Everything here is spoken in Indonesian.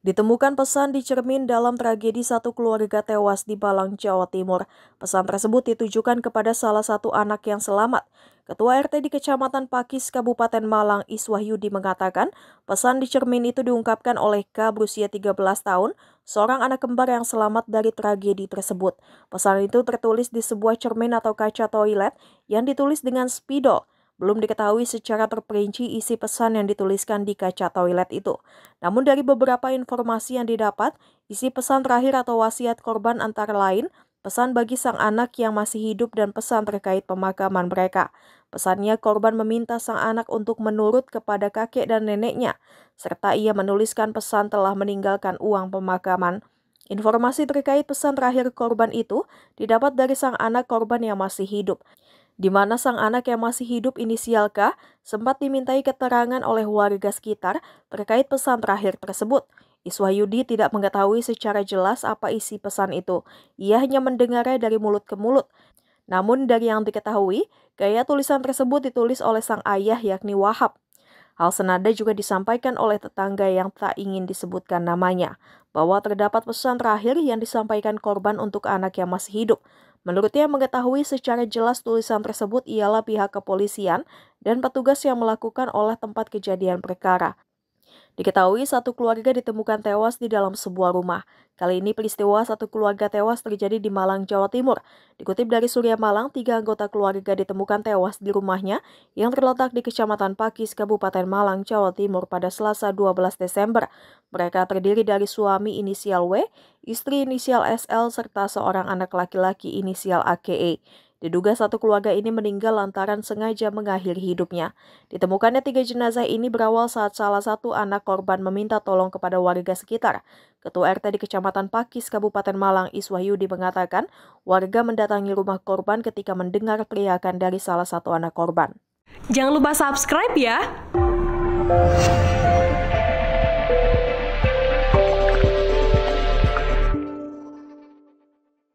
Ditemukan pesan di cermin dalam tragedi satu keluarga tewas di Balang, Jawa Timur. Pesan tersebut ditujukan kepada salah satu anak yang selamat. Ketua RT di Kecamatan Pakis, Kabupaten Malang, Iswahyudi mengatakan, pesan di cermin itu diungkapkan oleh K berusia 13 tahun, seorang anak kembar yang selamat dari tragedi tersebut. Pesan itu tertulis di sebuah cermin atau kaca toilet yang ditulis dengan spidol. Belum diketahui secara terperinci isi pesan yang dituliskan di kaca toilet itu. Namun dari beberapa informasi yang didapat, isi pesan terakhir atau wasiat korban antara lain pesan bagi sang anak yang masih hidup dan pesan terkait pemakaman mereka. Pesannya korban meminta sang anak untuk menurut kepada kakek dan neneknya, serta ia menuliskan pesan telah meninggalkan uang pemakaman. Informasi terkait pesan terakhir korban itu didapat dari sang anak korban yang masih hidup di mana sang anak yang masih hidup inisial K sempat dimintai keterangan oleh warga sekitar terkait pesan terakhir tersebut. Iswahyudi tidak mengetahui secara jelas apa isi pesan itu. Ia hanya mendengarnya dari mulut ke mulut. Namun dari yang diketahui, gaya tulisan tersebut ditulis oleh sang ayah yakni Wahab. Hal senada juga disampaikan oleh tetangga yang tak ingin disebutkan namanya, bahwa terdapat pesan terakhir yang disampaikan korban untuk anak yang masih hidup. Menurutnya mengetahui secara jelas tulisan tersebut ialah pihak kepolisian dan petugas yang melakukan olah tempat kejadian perkara. Diketahui satu keluarga ditemukan tewas di dalam sebuah rumah. Kali ini peristiwa satu keluarga tewas terjadi di Malang, Jawa Timur. Dikutip dari Surya Malang, tiga anggota keluarga ditemukan tewas di rumahnya yang terletak di Kecamatan Pakis, Kabupaten Malang, Jawa Timur pada Selasa 12 Desember. Mereka terdiri dari suami inisial W, istri inisial SL, serta seorang anak laki-laki inisial AKE. Diduga satu keluarga ini meninggal lantaran sengaja mengakhiri hidupnya. Ditemukannya tiga jenazah ini berawal saat salah satu anak korban meminta tolong kepada warga sekitar. Ketua RT di Kecamatan Pakis, Kabupaten Malang, Iswahyudi mengatakan warga mendatangi rumah korban ketika mendengar teriakan dari salah satu anak korban. Jangan lupa subscribe ya!